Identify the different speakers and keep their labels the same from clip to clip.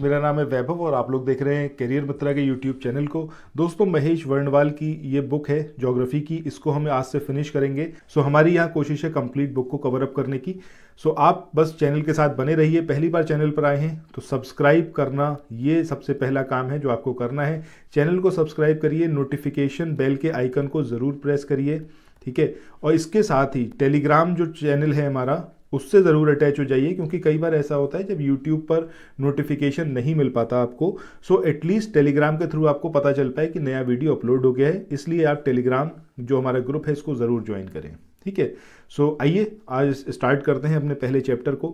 Speaker 1: मेरा नाम है वैभव और आप लोग देख रहे हैं करियर मित्रा के यूट्यूब चैनल को दोस्तों महेश वर्णवाल की ये बुक है ज्योग्राफी की इसको हम आज से फिनिश करेंगे सो हमारी यहाँ कोशिश है कंप्लीट बुक को कवर अप करने की सो आप बस चैनल के साथ बने रहिए पहली बार चैनल पर आए हैं तो सब्सक्राइब करना ये सबसे पहला काम है जो आपको करना है चैनल को सब्सक्राइब करिए नोटिफिकेशन बेल के आइकन को ज़रूर प्रेस करिए ठीक है और इसके साथ ही टेलीग्राम जो चैनल है हमारा उससे ज़रूर अटैच हो जाइए क्योंकि कई बार ऐसा होता है जब यूट्यूब पर नोटिफिकेशन नहीं मिल पाता आपको सो एटलीस्ट टेलीग्राम के थ्रू आपको पता चल पाए कि नया वीडियो अपलोड हो गया है इसलिए आप टेलीग्राम जो हमारा ग्रुप है इसको ज़रूर ज्वाइन करें ठीक है सो आइए आज स्टार्ट करते हैं अपने पहले चैप्टर को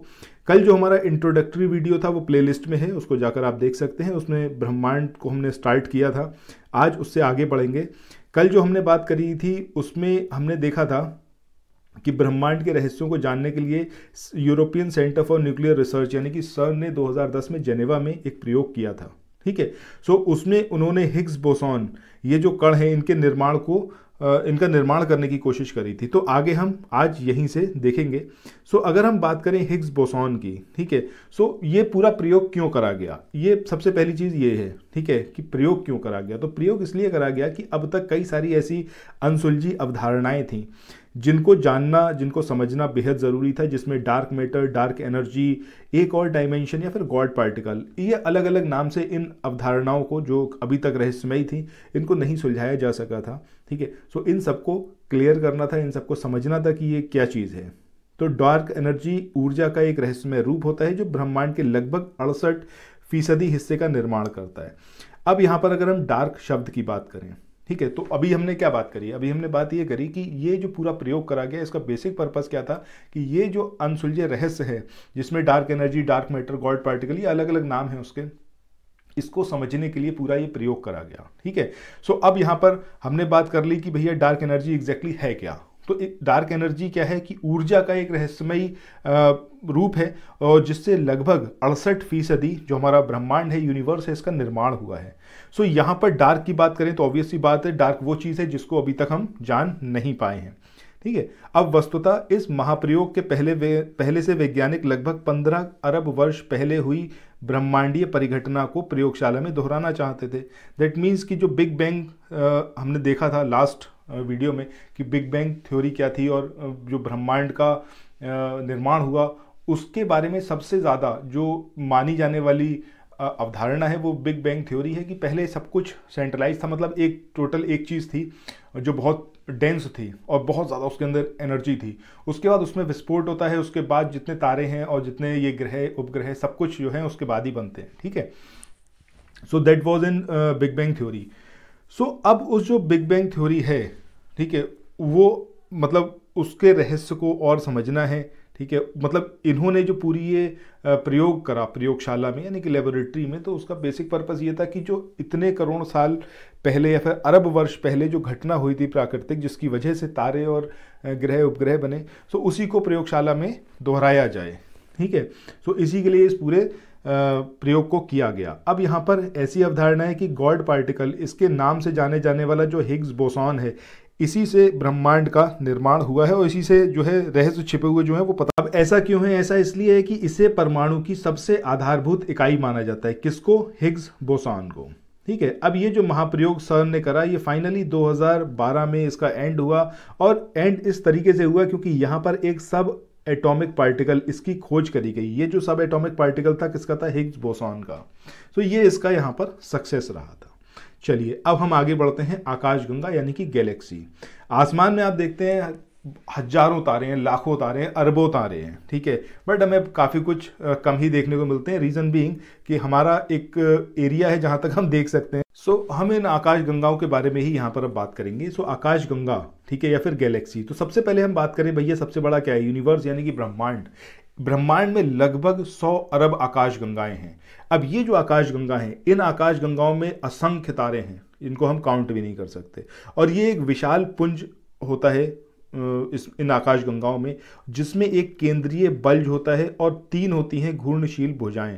Speaker 1: कल जो हमारा इंट्रोडक्टरी वीडियो था वो प्लेलिस्ट में है उसको जाकर आप देख सकते हैं उसमें ब्रह्मांड को हमने स्टार्ट किया था आज उससे आगे बढ़ेंगे कल जो हमने बात करी थी उसमें हमने देखा था कि ब्रह्मांड के रहस्यों को जानने के लिए European Centre for Nuclear Research यानी कि सर ने 2010 में जेनेवा में एक प्रयोग किया था ठीक है सो उसमें उन्होंने हिग्स बोसॉन ये जो कण है इनके निर्माण को इनका निर्माण करने की कोशिश करी थी तो आगे हम आज यहीं से देखेंगे सो so, अगर हम बात करें हिग्स बोसॉन की ठीक है सो ये पूरा प्रयोग क्यों करा गया ये सबसे पहली चीज़ ये है ठीक है कि प्रयोग क्यों करा गया तो प्रयोग इसलिए करा गया कि अब तक कई सारी ऐसी अनसुलझी अवधारणाएं थीं जिनको जानना जिनको समझना बेहद ज़रूरी था जिसमें डार्क मैटर डार्क एनर्जी एक और डायमेंशन या फिर गॉड पार्टिकल ये अलग अलग नाम से इन अवधारणाओं को जो अभी तक रहस्यमयी थी इनको नहीं सुलझाया जा सका था ठीक है सो इन सबको क्लियर करना था इन सबको समझना था कि ये क्या चीज़ है तो डार्क एनर्जी ऊर्जा का एक रहस्यमय रूप होता है जो ब्रह्मांड के लगभग अड़सठ फीसदी हिस्से का निर्माण करता है अब यहाँ पर अगर हम डार्क शब्द की बात करें ठीक है तो अभी हमने क्या बात करी अभी हमने बात ये करी कि ये जो पूरा प्रयोग करा गया इसका बेसिक पर्पज़ क्या था कि ये जो अनसुलझे रहस्य है जिसमें dark energy dark matter God particle ये अलग अलग नाम है उसके इसको समझने के लिए पूरा ये प्रयोग करा गया ठीक है सो अब यहाँ पर हमने बात कर ली कि भैया डार्क एनर्जी एग्जैक्टली है क्या तो डार्क एनर्जी क्या है कि ऊर्जा का एक रहस्यमयी रूप है और जिससे लगभग अड़सठ फीसदी जो हमारा ब्रह्मांड है यूनिवर्स है इसका निर्माण हुआ है सो so, यहाँ पर डार्क की बात करें तो ऑब्वियसली बात है डार्क वो चीज़ है जिसको अभी तक हम जान नहीं पाए हैं ठीक है अब वस्तुतः इस महाप्रयोग के पहले पहले से वैज्ञानिक लगभग पंद्रह अरब वर्ष पहले हुई ब्रह्मांडीय परिघटना को प्रयोगशाला में दोहराना चाहते थे दैट मीन्स कि जो बिग बैंग हमने देखा था लास्ट वीडियो में कि बिग बैंग थ्योरी क्या थी और जो ब्रह्मांड का निर्माण हुआ उसके बारे में सबसे ज़्यादा जो मानी जाने वाली अवधारणा है वो बिग बैंग थ्योरी है कि पहले सब कुछ सेंट्रलाइज था मतलब एक टोटल एक चीज़ थी जो बहुत डेंस थी और बहुत ज़्यादा उसके अंदर एनर्जी थी उसके बाद उसमें विस्फोट होता है उसके बाद जितने तारे हैं और जितने ये ग्रह उपग्रह सब कुछ जो है उसके बाद ही बनते हैं ठीक है so that was in big bang theory so अब उस जो बिग बैंग थ्योरी है ठीक है वो मतलब उसके रहस्य को और समझना है ठीक है मतलब इन्होंने जो पूरी ये प्रयोग करा प्रयोगशाला में यानी कि लेबोरेटरी में तो उसका बेसिक पर्पस ये था कि जो इतने करोड़ साल पहले या फिर अरब वर्ष पहले जो घटना हुई थी प्राकृतिक जिसकी वजह से तारे और ग्रह उपग्रह बने सो तो उसी को प्रयोगशाला में दोहराया जाए ठीक है सो तो इसी के लिए इस पूरे प्रयोग को किया गया अब यहाँ पर ऐसी अवधारणा है कि गॉड पार्टिकल इसके नाम से जाने जाने वाला जो हिग्स बोसॉन है इसी से ब्रह्मांड का निर्माण हुआ है और इसी से जो है रहस्य छिपे हुए जो है वो पता अब ऐसा क्यों है ऐसा इसलिए है कि इसे परमाणु की सबसे आधारभूत इकाई माना जाता है किसको हिग्स बोसान को ठीक है अब ये जो महाप्रयोग सर ने करा ये फाइनली 2012 में इसका एंड हुआ और एंड इस तरीके से हुआ क्योंकि यहाँ पर एक सब एटॉमिक पार्टिकल इसकी खोज करी गई ये जो सब एटॉमिक पार्टिकल था किसका था हिग्स बोसॉन का तो ये इसका यहाँ पर सक्सेस रहा था चलिए अब हम आगे बढ़ते हैं आकाशगंगा यानी कि गैलेक्सी आसमान में आप देखते हैं हजारों तारे हैं लाखों तारे हैं अरबों तारे हैं ठीक है बट हमें काफ़ी कुछ कम ही देखने को मिलते हैं रीज़न बीइंग कि हमारा एक एरिया है जहाँ तक हम देख सकते हैं सो so, हम इन आकाश गंगाओं के बारे में ही यहाँ पर अब बात करेंगे सो so, आकाश गंगा ठीक है या फिर गैलेक्सी तो सबसे पहले हम बात करें भैया सबसे बड़ा क्या है यूनिवर्स यानी कि ब्रह्मांड ब्रह्मांड में लगभग सौ अरब आकाश गंगाएं हैं अब ये जो आकाशगंगा है इन आकाशगंगाओं में असंख्य तारे हैं इनको हम काउंट भी नहीं कर सकते और ये एक विशाल पुंज होता है इस इन आकाश गंगाओं में जिसमें एक केंद्रीय बल्ज होता है और तीन होती हैं घूर्णशील भुजाएं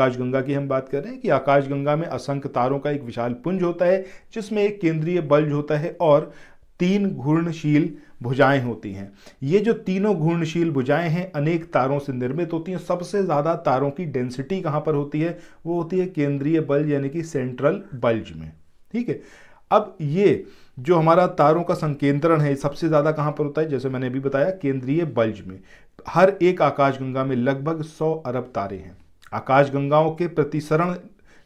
Speaker 1: गंगा की हम बात कर रहे हैं कि आकाश गंगा में असंख्य तारों का एक विशाल पुंज होता है जिसमें एक केंद्रीय बल्ज होता है और तीन घूर्णशील भुजाएं होती हैं ये जो तीनों घूर्णशील भुजाएं हैं अनेक तारों से निर्मित होती हैं सबसे ज़्यादा तारों की डेंसिटी कहाँ पर होती है वो होती है केंद्रीय बल्ज यानी कि सेंट्रल बल्ज में ठीक है अब ये जो हमारा तारों का संकेंद्रण है सबसे ज़्यादा कहाँ पर होता है जैसे मैंने अभी बताया केंद्रीय बल्ज में हर एक आकाशगंगा में लगभग सौ अरब तारे हैं आकाशगंगाओं के प्रतिसरण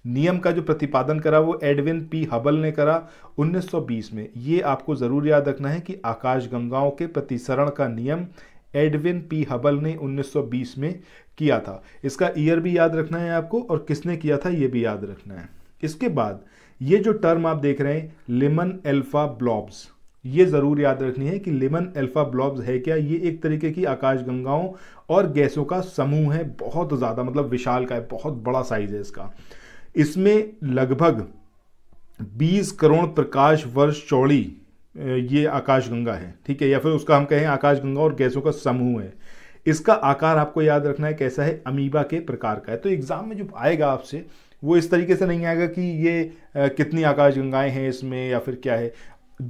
Speaker 1: नियम का जो प्रतिपादन करा वो एडविन पी हबल ने करा 1920 में ये आपको ज़रूर याद रखना है कि आकाशगंगाओं के प्रतिसरण का नियम एडविन पी हबल ने 1920 में किया था इसका ईयर भी याद रखना है आपको और किसने किया था ये भी याद रखना है इसके बाद ये जो टर्म आप देख रहे हैं लेमन एल्फा ब्लॉब्स ये ज़रूर याद रखनी है कि लेमन एल्फा ब्लॉब्स है क्या ये एक तरीके की आकाशगंगाओं और गैसों का समूह है बहुत ज़्यादा मतलब विशाल का है बहुत बड़ा साइज है इसका इसमें लगभग 20 करोड़ प्रकाश वर्ष चौड़ी ये आकाशगंगा है ठीक है या फिर उसका हम कहें आकाशगंगा और गैसों का समूह है इसका आकार आपको याद रखना है कैसा है अमीबा के प्रकार का है तो एग्ज़ाम में जो आएगा आपसे वो इस तरीके से नहीं आएगा कि ये कितनी आकाशगंगाएं हैं इसमें या फिर क्या है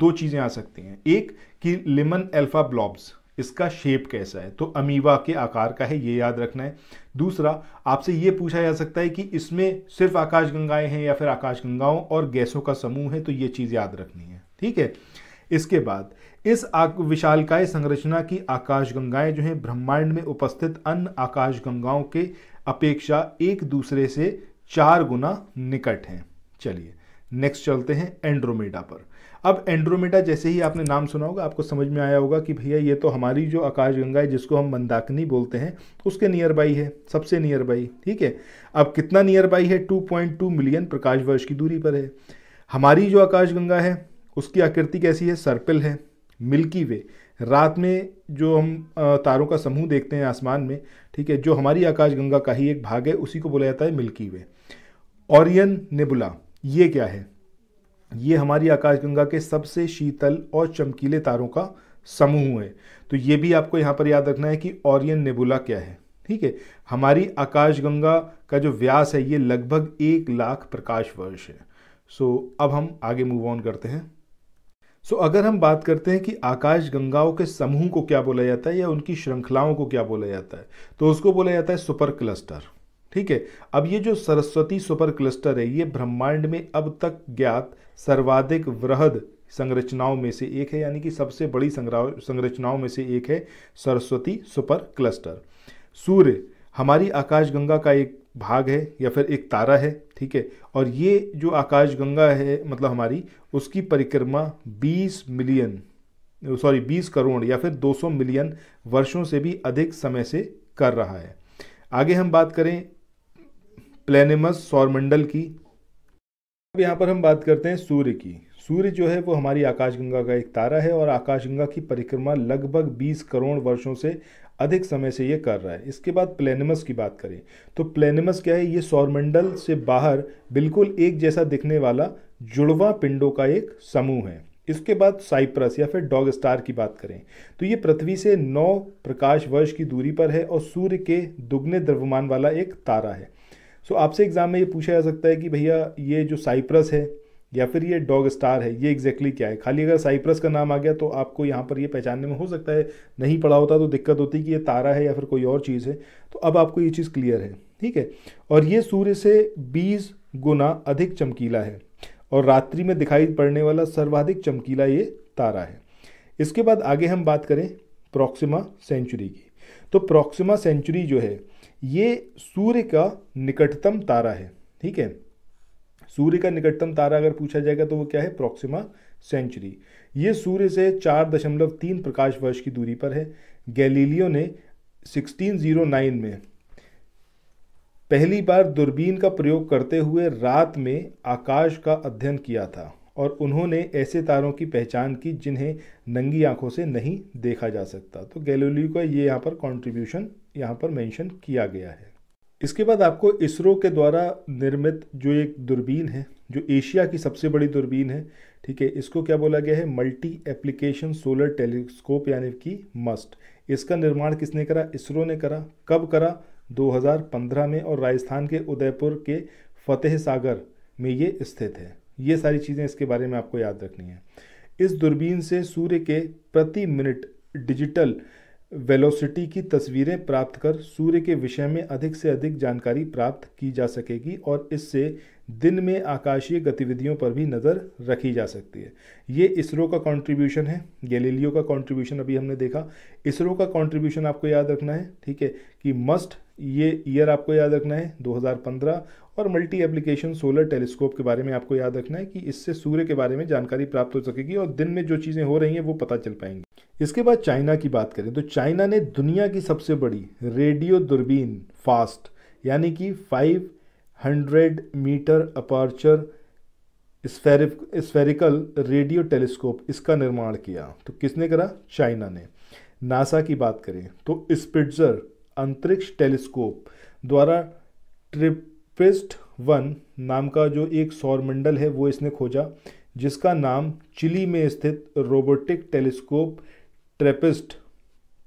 Speaker 1: दो चीज़ें आ सकती हैं एक कि लेमन एल्फा ब्लॉब्स इसका शेप कैसा है तो अमीबा के आकार का है ये याद रखना है दूसरा आपसे ये पूछा जा सकता है कि इसमें सिर्फ आकाशगंगाएं हैं या फिर आकाशगंगाओं और गैसों का समूह है तो ये चीज़ याद रखनी है ठीक है इसके बाद इस विशालकाय संरचना की आकाशगंगाएं जो हैं ब्रह्मांड में उपस्थित अन्य आकाशगंगाओं के अपेक्षा एक दूसरे से चार गुना निकट हैं चलिए नेक्स्ट चलते हैं एंड्रोमेडा पर अब एंड्रोमेटा जैसे ही आपने नाम सुना होगा आपको समझ में आया होगा कि भैया ये तो हमारी जो आकाशगंगा है जिसको हम मंदाकिनी बोलते हैं उसके नियर बाई है सबसे नियर बाई ठीक है अब कितना नियर बाई है 2.2 मिलियन प्रकाश वर्ष की दूरी पर है हमारी जो आकाशगंगा है उसकी आकृति कैसी है सर्पिल है मिल्की वे रात में जो हम तारों का समूह देखते हैं आसमान में ठीक है जो हमारी आकाशगंगा का ही एक भाग है उसी को बोला जाता है मिल्की वे ऑरियन नेबुला ये क्या है ये हमारी आकाशगंगा के सबसे शीतल और चमकीले तारों का समूह है तो ये भी आपको यहाँ पर याद रखना है कि ओरियन नेबुला क्या है ठीक है हमारी आकाशगंगा का जो व्यास है ये लगभग एक लाख प्रकाश वर्ष है सो so, अब हम आगे मूव ऑन करते हैं सो so, अगर हम बात करते हैं कि आकाश गंगाओं के समूह को क्या बोला जाता है या उनकी श्रृंखलाओं को क्या बोला जाता है तो उसको बोला जाता है सुपर क्लस्टर ठीक है अब ये जो सरस्वती सुपर क्लस्टर है ये ब्रह्मांड में अब तक ज्ञात सर्वाधिक वृहद संरचनाओं में से एक है यानी कि सबसे बड़ी संरचनाओं में से एक है सरस्वती सुपर क्लस्टर सूर्य हमारी आकाशगंगा का एक भाग है या फिर एक तारा है ठीक है और ये जो आकाशगंगा है मतलब हमारी उसकी परिक्रमा 20 मिलियन सॉरी 20 करोड़ या फिर 200 मिलियन वर्षों से भी अधिक समय से कर रहा है आगे हम बात करें प्लेनिमस सौरमंडल की अब यहाँ पर हम बात करते हैं सूर्य की सूर्य जो है वो हमारी आकाशगंगा का एक तारा है और आकाशगंगा की परिक्रमा लगभग 20 करोड़ वर्षों से अधिक समय से ये कर रहा है इसके बाद प्लेनिमस की बात करें तो प्लेनिमस क्या है ये सौरमंडल से बाहर बिल्कुल एक जैसा दिखने वाला जुड़वा पिंडों का एक समूह है इसके बाद साइप्रस या फिर डॉग स्टार की बात करें तो ये पृथ्वी से नौ प्रकाश वर्ष की दूरी पर है और सूर्य के दुगने द्रव्यमान वाला एक तारा है सो so, आपसे एग्ज़ाम में ये पूछा जा सकता है कि भैया ये जो साइप्रस है या फिर ये डॉग स्टार है ये एग्जैक्टली exactly क्या है खाली अगर साइप्रस का नाम आ गया तो आपको यहाँ पर ये पहचानने में हो सकता है नहीं पढ़ा होता तो दिक्कत होती कि ये तारा है या फिर कोई और चीज़ है तो अब आपको ये चीज़ क्लियर है ठीक है और ये सूर्य से बीस गुना अधिक चमकीला है और रात्रि में दिखाई पड़ने वाला सर्वाधिक चमकीला ये तारा है इसके बाद आगे हम बात करें प्रोक्सीमा सेंचुरी की तो प्रोक्सीमा सेंचुरी जो है ये सूर्य का निकटतम तारा है ठीक है सूर्य का निकटतम तारा अगर पूछा जाएगा तो वो क्या है प्रॉक्सिमा सेंचुरी ये सूर्य से चार दशमलव तीन प्रकाश वर्ष की दूरी पर है गैलीलियो ने 1609 में पहली बार दूरबीन का प्रयोग करते हुए रात में आकाश का अध्ययन किया था और उन्होंने ऐसे तारों की पहचान की जिन्हें नंगी आंखों से नहीं देखा जा सकता तो गैलीलियो का ये यहाँ पर कॉन्ट्रीब्यूशन यहाँ पर मेंशन किया गया है इसके बाद आपको इसरो के द्वारा निर्मित जो एक दूरबीन है जो एशिया की सबसे बड़ी दूरबीन है ठीक है इसको क्या बोला गया है मल्टी एप्लीकेशन सोलर टेलीस्कोप यानी कि मस्ट इसका निर्माण किसने करा इसरो ने करा कब करा 2015 में और राजस्थान के उदयपुर के फतेह सागर में ये स्थित है ये सारी चीज़ें इसके बारे में आपको याद रखनी है इस दूरबीन से सूर्य के प्रति मिनट डिजिटल वेलोसिटी की तस्वीरें प्राप्त कर सूर्य के विषय में अधिक से अधिक जानकारी प्राप्त की जा सकेगी और इससे दिन में आकाशीय गतिविधियों पर भी नज़र रखी जा सकती है ये इसरो का कंट्रीब्यूशन है गैलीलियो का कंट्रीब्यूशन अभी हमने देखा इसरो का कंट्रीब्यूशन आपको याद रखना है ठीक है कि मस्ट ये ईयर आपको याद रखना है 2015 और मल्टी एप्लीकेशन सोलर टेलीस्कोप के बारे में आपको याद रखना है कि इससे सूर्य के बारे में जानकारी प्राप्त हो सकेगी और दिन में जो चीज़ें हो रही हैं वो पता चल पाएंगी इसके बाद चाइना की बात करें तो चाइना ने दुनिया की सबसे बड़ी रेडियो दूरबीन फास्ट यानी कि 500 metre aperture spheric spherical radio telescope इसका निर्माण किया तो किसने करा चाइना ने नासा की बात करें तो स्पिट्जर अंतरिक्ष टेलीस्कोप द्वारा ट्रिपिस्ट वन नाम का जो एक सौरमंडल है वो इसने खोजा जिसका नाम चिली में स्थित रोबोटिक टेलीस्कोप ट्रेपिस्ट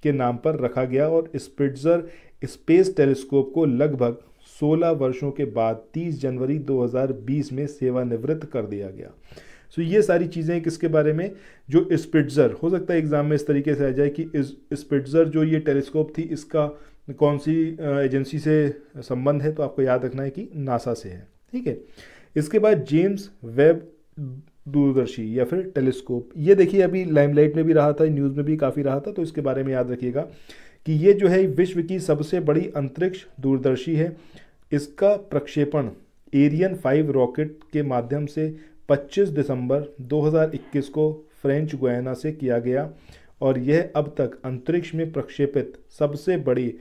Speaker 1: के नाम पर रखा गया और स्पिट्जर स्पेस टेलीस्कोप को लगभग 16 वर्षों के बाद 30 जनवरी 2020 में सेवानिवृत्त कर दिया गया सो so, ये सारी चीज़ें किसके बारे में जो स्पिट्जर हो सकता है एग्ज़ाम में इस तरीके से आ जाए कि स्पिट्जर जो ये टेलीस्कोप थी इसका कौन सी एजेंसी से संबंध है तो आपको याद रखना है कि नासा से है ठीक है इसके बाद जेम्स वेब दूरदर्शी या फिर टेलीस्कोप ये देखिए अभी लाइमलाइट में भी रहा था न्यूज़ में भी काफ़ी रहा था तो इसके बारे में याद रखिएगा कि ये जो है विश्व की सबसे बड़ी अंतरिक्ष दूरदर्शी है इसका प्रक्षेपण एरियन फाइव रॉकेट के माध्यम से 25 दिसंबर 2021 को फ्रेंच गुयाना से किया गया और यह अब तक अंतरिक्ष में प्रक्षेपित सबसे बड़ी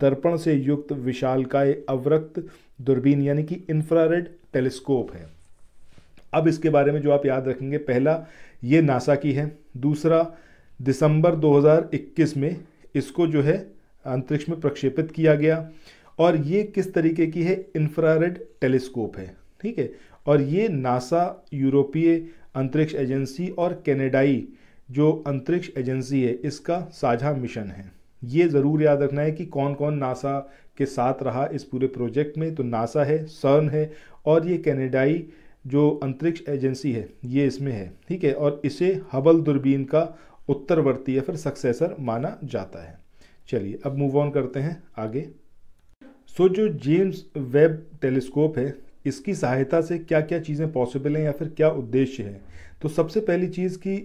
Speaker 1: दर्पण से युक्त विशालकाय अवरक्त दूरबीन यानी कि इंफ्रारेड टेलीस्कोप है अब इसके बारे में जो आप याद रखेंगे पहला ये नासा की है दूसरा दिसंबर 2021 में इसको जो है अंतरिक्ष में प्रक्षेपित किया गया और ये किस तरीके की है इंफ्रारेड टेलीस्कोप है ठीक है और ये नासा यूरोपीय अंतरिक्ष एजेंसी और कैनेडाई जो अंतरिक्ष एजेंसी है इसका साझा मिशन है ये ज़रूर याद रखना है कि कौन कौन नासा के साथ रहा इस पूरे प्रोजेक्ट में तो नासा है सर्न है और ये कैनेडाई जो अंतरिक्ष एजेंसी है ये इसमें है ठीक है और इसे हबल दूरबीन का उत्तरवर्ती या फिर सक्सेसर माना जाता है चलिए अब मूव ऑन करते हैं आगे सो जो जेम्स वेब टेलीस्कोप है इसकी सहायता से क्या क्या चीज़ें पॉसिबल हैं या फिर क्या उद्देश्य है तो सबसे पहली चीज़ की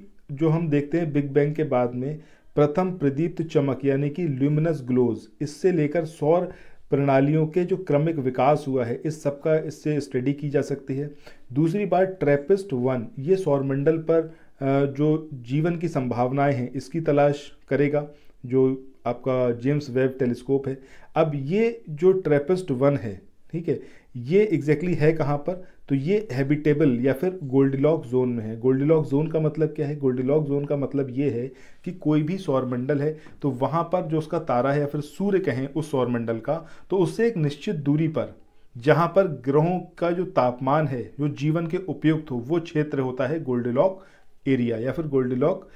Speaker 1: जो हम देखते हैं बिग बैंग के बाद में प्रथम प्रदीप्त चमक यानी कि ल्यूमिनस ग्लोज इससे लेकर सौर प्रणालियों के जो क्रमिक विकास हुआ है इस सब का इससे स्टडी की जा सकती है दूसरी बात ट्रेपिस्ट वन ये सौरमंडल पर जो जीवन की संभावनाएं हैं इसकी तलाश करेगा जो आपका जेम्स वेब टेलीस्कोप है अब ये जो ट्रेपिस्ट वन है ठीक है ये एग्जैक्टली exactly है कहाँ पर तो ये हैबिटेबल या फिर गोल्डिलॉक जोन में है गोल्डिलॉक जोन का मतलब क्या है गोल्डिलॉक जोन का मतलब ये है कि कोई भी सौरमंडल है तो वहाँ पर जो उसका तारा है या फिर सूर्य कहें उस सौरमंडल का तो उससे एक निश्चित दूरी पर जहाँ पर ग्रहों का जो तापमान है जो जीवन के उपयुक्त हो वो क्षेत्र होता है गोल्डिलॉक एरिया या फिर लॉक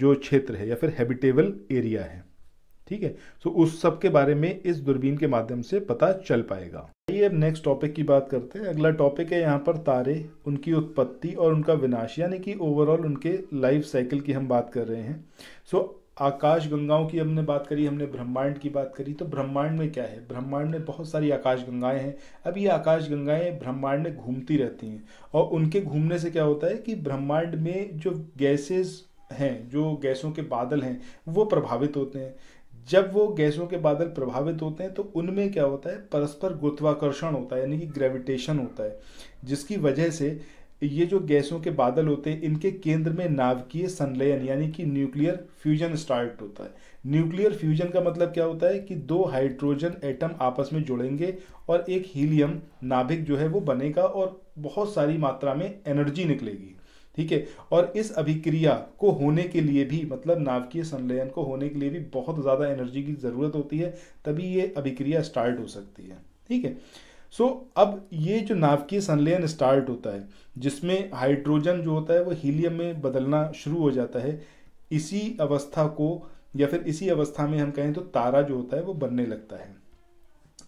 Speaker 1: जो क्षेत्र है या फिर हैबिटेबल एरिया है ठीक है सो तो उस सब के बारे में इस दूरबीन के माध्यम से पता चल पाएगा आइए अब नेक्स्ट टॉपिक की बात करते हैं अगला टॉपिक है यहाँ पर तारे उनकी उत्पत्ति और उनका विनाश यानी कि ओवरऑल उनके लाइफ साइकिल की हम बात कर रहे हैं सो आकाश गंगाओं की हमने बात करी हमने ब्रह्मांड की बात करी तो ब्रह्मांड में क्या है ब्रह्मांड में बहुत सारी आकाश गंगाएं हैं अब ये आकाश गंगाएं ब्रह्मांड में घूमती रहती हैं और उनके घूमने से क्या होता है कि ब्रह्मांड में जो गैसेस हैं जो गैसों के बादल हैं वो प्रभावित होते हैं जब वो गैसों के बादल प्रभावित होते हैं तो उनमें क्या होता है परस्पर गुरुत्वाकर्षण होता है यानी कि ग्रेविटेशन होता है जिसकी वजह से ये जो गैसों के बादल होते हैं इनके केंद्र में नाभिकीय संलयन यानी कि न्यूक्लियर फ्यूजन स्टार्ट होता है न्यूक्लियर फ्यूजन का मतलब क्या होता है कि दो हाइड्रोजन एटम आपस में जुड़ेंगे और एक हीलियम नाभिक जो है वो बनेगा और बहुत सारी मात्रा में एनर्जी निकलेगी ठीक है और इस अभिक्रिया को होने के लिए भी मतलब नाभिकीय संलयन को होने के लिए भी बहुत ज़्यादा एनर्जी की ज़रूरत होती है तभी ये अभिक्रिया स्टार्ट हो सकती है ठीक है सो so, अब ये जो नाभिकीय संलयन स्टार्ट होता है जिसमें हाइड्रोजन जो होता है वो हीलियम में बदलना शुरू हो जाता है इसी अवस्था को या फिर इसी अवस्था में हम कहें तो तारा जो होता है वो बनने लगता है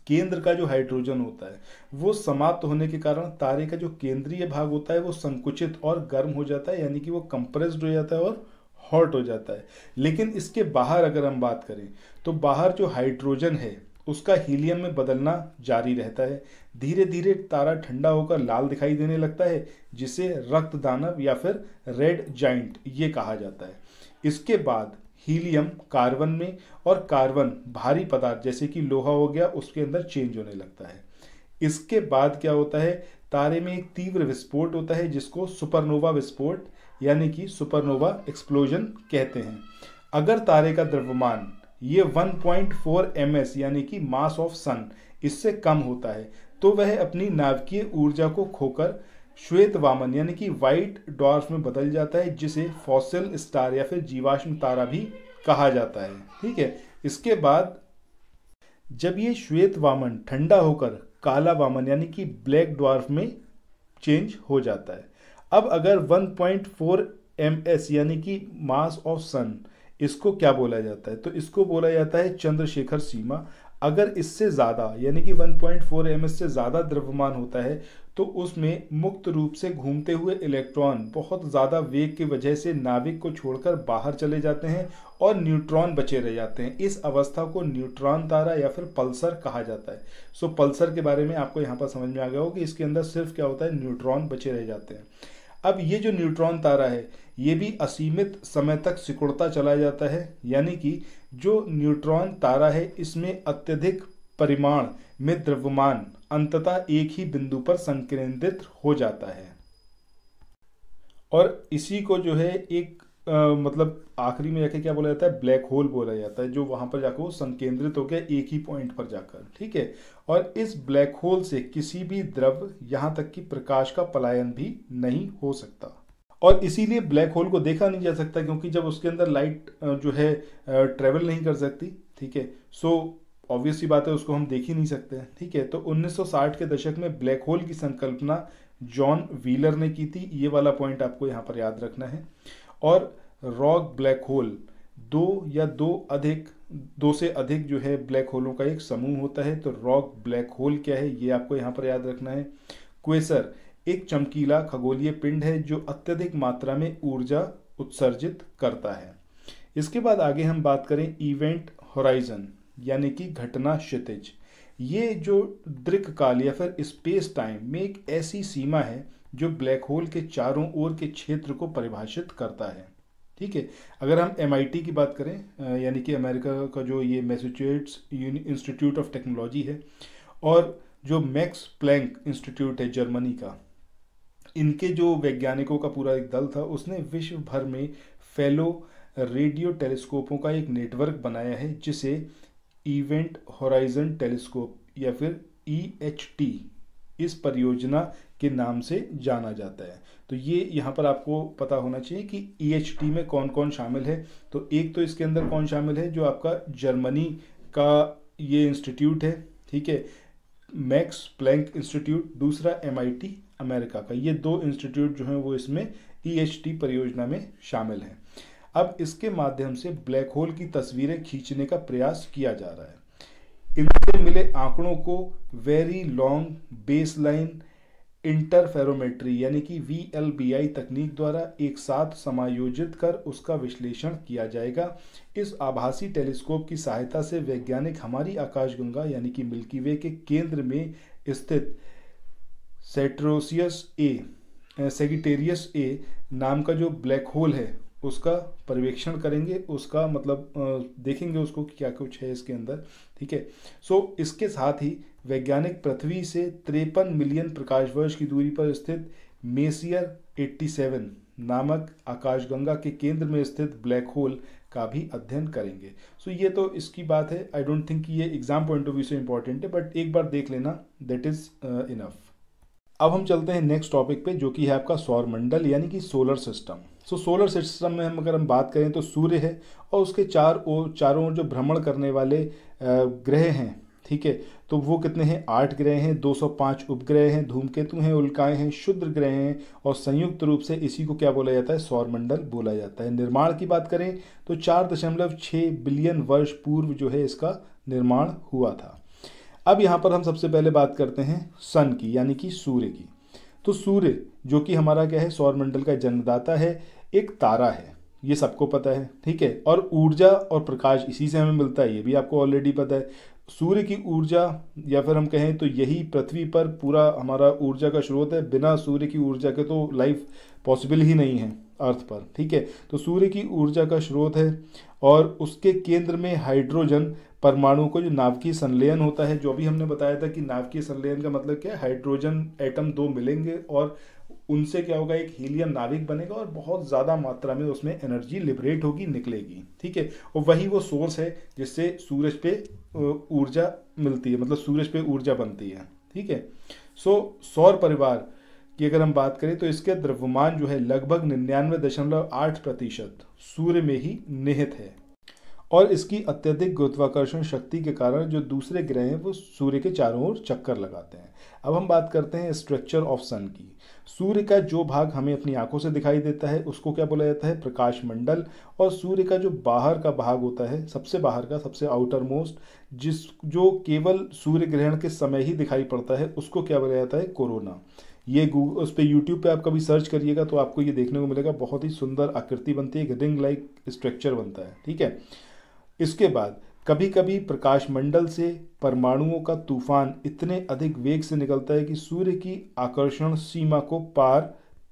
Speaker 1: केंद्र का जो हाइड्रोजन होता है वो समाप्त होने के कारण तारे का जो केंद्रीय भाग होता है वो संकुचित और गर्म हो जाता है यानी कि वो कंप्रेस्ड हो जाता है और हॉट हो जाता है लेकिन इसके बाहर अगर हम बात करें तो बाहर जो हाइड्रोजन है उसका हीलियम में बदलना जारी रहता है धीरे धीरे तारा ठंडा होकर लाल दिखाई देने लगता है जिसे रक्त दानव या फिर रेड जाइंट ये कहा जाता है इसके बाद हीलियम कार्बन में और कार्बन भारी पदार्थ जैसे कि लोहा हो गया उसके अंदर चेंज होने लगता है इसके बाद क्या होता है तारे में एक तीव्र विस्फोट होता है जिसको सुपरनोवा विस्फोट यानी कि सुपरनोवा एक्सप्लोजन कहते हैं अगर तारे का द्रव्यमान ये 1.4 पॉइंट यानी कि मास ऑफ सन इससे कम होता है तो वह अपनी नाभिकीय ऊर्जा को खोकर श्वेत वामन यानी कि वाइट डॉर्फ में बदल जाता है जिसे फॉसिल स्टार या फिर जीवाश्म तारा भी कहा जाता है ठीक है इसके बाद जब ये श्वेत वामन ठंडा होकर काला वामन यानी कि ब्लैक डॉर्फ में चेंज हो जाता है अब अगर 1.4 पॉइंट एम एस यानी कि मास ऑफ सन इसको क्या बोला जाता है तो इसको बोला जाता है चंद्रशेखर सीमा अगर इससे ज़्यादा यानी कि 1.4 पॉइंट से ज़्यादा द्रव्यमान होता है तो उसमें मुक्त रूप से घूमते हुए इलेक्ट्रॉन बहुत ज़्यादा वेग की वजह से नाभिक को छोड़कर बाहर चले जाते हैं और न्यूट्रॉन बचे रह जाते हैं इस अवस्था को न्यूट्रॉन तारा या फिर पल्सर कहा जाता है सो पल्सर के बारे में आपको यहाँ पर समझ में आ गया हो कि इसके अंदर सिर्फ क्या होता है न्यूट्रॉन बचे रह जाते हैं अब ये जो न्यूट्रॉन तारा है ये भी असीमित समय तक सिकुड़ता चला जाता है यानी कि जो न्यूट्रॉन तारा है इसमें अत्यधिक परिमाण में द्रव्यमान अंततः एक ही बिंदु पर संकेंद्रित हो जाता है और इसी को जो है एक आ, मतलब आखिरी में जाके क्या बोला जाता है ब्लैक होल बोला जाता है जो वहां पर जाकर वो संकेंद्रित हो गया एक ही पॉइंट पर जाकर ठीक है और इस ब्लैक होल से किसी भी द्रव यहाँ तक कि प्रकाश का पलायन भी नहीं हो सकता और इसीलिए ब्लैक होल को देखा नहीं जा सकता क्योंकि जब उसके अंदर लाइट जो है ट्रेवल नहीं कर सकती ठीक है सो ऑब्वियस सी बात है उसको हम देख ही नहीं सकते ठीक है तो 1960 के दशक में ब्लैक होल की संकल्पना जॉन व्हीलर ने की थी ये वाला पॉइंट आपको यहाँ पर याद रखना है और रॉक ब्लैक होल दो या दो अधिक दो से अधिक जो है ब्लैक होलों का एक समूह होता है तो रॉक ब्लैक होल क्या है ये आपको यहाँ पर याद रखना है क्वेसर एक चमकीला खगोलीय पिंड है जो अत्यधिक मात्रा में ऊर्जा उत्सर्जित करता है इसके बाद आगे हम बात करें इवेंट होराइजन यानी कि घटना क्षितिज ये जो दीर्घकाल या फिर स्पेस टाइम में एक ऐसी सीमा है जो ब्लैक होल के चारों ओर के क्षेत्र को परिभाषित करता है ठीक है अगर हम एम की बात करें यानी कि अमेरिका का जो ये मैसेचुएट्स इंस्टीट्यूट ऑफ टेक्नोलॉजी है और जो मैक्स प्लैंक इंस्टीट्यूट है जर्मनी का इनके जो वैज्ञानिकों का पूरा एक दल था उसने विश्व भर में फेलो रेडियो टेलीस्कोपों का एक नेटवर्क बनाया है जिसे इवेंट होराइजन टेलीस्कोप या फिर ई एच टी इस परियोजना के नाम से जाना जाता है तो ये यहाँ पर आपको पता होना चाहिए कि ई एच टी में कौन कौन शामिल है तो एक तो इसके अंदर कौन शामिल है जो आपका जर्मनी का ये इंस्टीट्यूट है ठीक है मैक्स प्लैंक इंस्टीट्यूट दूसरा एम आई टी अमेरिका का ये दो इंस्टीट्यूट जो हैं वो इसमें ई e परियोजना में शामिल हैं अब इसके माध्यम से ब्लैक होल की तस्वीरें खींचने का प्रयास किया जा रहा है इनसे मिले आंकड़ों को वेरी लॉन्ग बेसलाइन इंटरफेरोमेट्री यानी कि वी तकनीक द्वारा एक साथ समायोजित कर उसका विश्लेषण किया जाएगा इस आभासी टेलीस्कोप की सहायता से वैज्ञानिक हमारी आकाशगंगा यानी कि मिल्की वे के केंद्र में स्थित सेट्रोसियस ए सेगिटेरियस ए नाम का जो ब्लैक होल है उसका पर्यवेक्षण करेंगे उसका मतलब देखेंगे उसको कि क्या कुछ है इसके अंदर ठीक है सो इसके साथ ही वैज्ञानिक पृथ्वी से त्रेपन मिलियन प्रकाश वर्ष की दूरी पर स्थित मेसियर 87 नामक आकाशगंगा के केंद्र में स्थित ब्लैक होल का भी अध्ययन करेंगे सो so, ये तो इसकी बात है आई डोंट थिंक ये एग्जाम पॉइंट ऑफ व्यू से इंपॉर्टेंट है बट एक बार देख लेना दैट इज़ इनफ अब हम चलते हैं नेक्स्ट टॉपिक पे जो कि है आपका सौरमंडल यानी कि solar system so solar system में हम अगर हम बात करें तो सूर्य है और उसके चार ओर चारों ओर जो भ्रमण करने वाले ग्रह हैं ठीक है तो वो कितने हैं आठ ग्रह हैं 205 उपग्रह हैं धूमकेतु हैं उल्काएं हैं शुद्र ग्रह हैं और संयुक्त रूप से इसी को क्या बोला जाता है सौरमंडल बोला जाता है निर्माण की बात करें तो चार दशमलव छः बिलियन वर्ष पूर्व जो है इसका निर्माण हुआ था अब यहाँ पर हम सबसे पहले बात करते हैं सन की यानी कि सूर्य की तो सूर्य जो कि हमारा क्या है सौरमंडल का जन्मदाता है एक तारा है ये सबको पता है ठीक है और ऊर्जा और प्रकाश इसी से हमें मिलता है ये भी आपको ऑलरेडी पता है सूर्य की ऊर्जा या फिर हम कहें तो यही पृथ्वी पर पूरा हमारा ऊर्जा का स्रोत है बिना सूर्य की ऊर्जा के तो लाइफ पॉसिबल ही नहीं है अर्थ पर ठीक है तो सूर्य की ऊर्जा का स्रोत है और उसके केंद्र में हाइड्रोजन परमाणु को जो नाभिकीय संलयन होता है जो अभी हमने बताया था कि नाभिकीय संलयन का मतलब क्या है हाइड्रोजन एटम दो मिलेंगे और उनसे क्या होगा एक हीलियम नाभिक बनेगा और बहुत ज़्यादा मात्रा में उसमें एनर्जी लिबरेट होगी निकलेगी ठीक है और वही वो सोर्स है जिससे सूरज पे ऊर्जा मिलती है मतलब सूरज पे ऊर्जा बनती है ठीक है सो सौर परिवार की अगर हम बात करें तो इसके द्रव्यमान जो है लगभग निन्यानवे दशमलव आठ प्रतिशत सूर्य में ही निहित है और इसकी अत्यधिक गुरुत्वाकर्षण शक्ति के कारण जो दूसरे ग्रह हैं वो सूर्य के चारों ओर चक्कर लगाते हैं अब हम बात करते हैं स्ट्रक्चर ऑफ सन की सूर्य का जो भाग हमें अपनी आंखों से दिखाई देता है उसको क्या बोला जाता है प्रकाश मंडल और सूर्य का जो बाहर का भाग होता है सबसे बाहर का सबसे आउटर मोस्ट जिस जो केवल सूर्य ग्रहण के समय ही दिखाई पड़ता है उसको क्या बोला जाता है कोरोना ये गूगल उस पर यूट्यूब पर आप कभी सर्च करिएगा तो आपको ये देखने को मिलेगा बहुत ही सुंदर आकृति बनती है एक रिंग लाइक स्ट्रक्चर बनता है ठीक है इसके बाद कभी कभी प्रकाश मंडल से परमाणुओं का तूफान इतने अधिक वेग से निकलता है कि सूर्य की आकर्षण सीमा को पार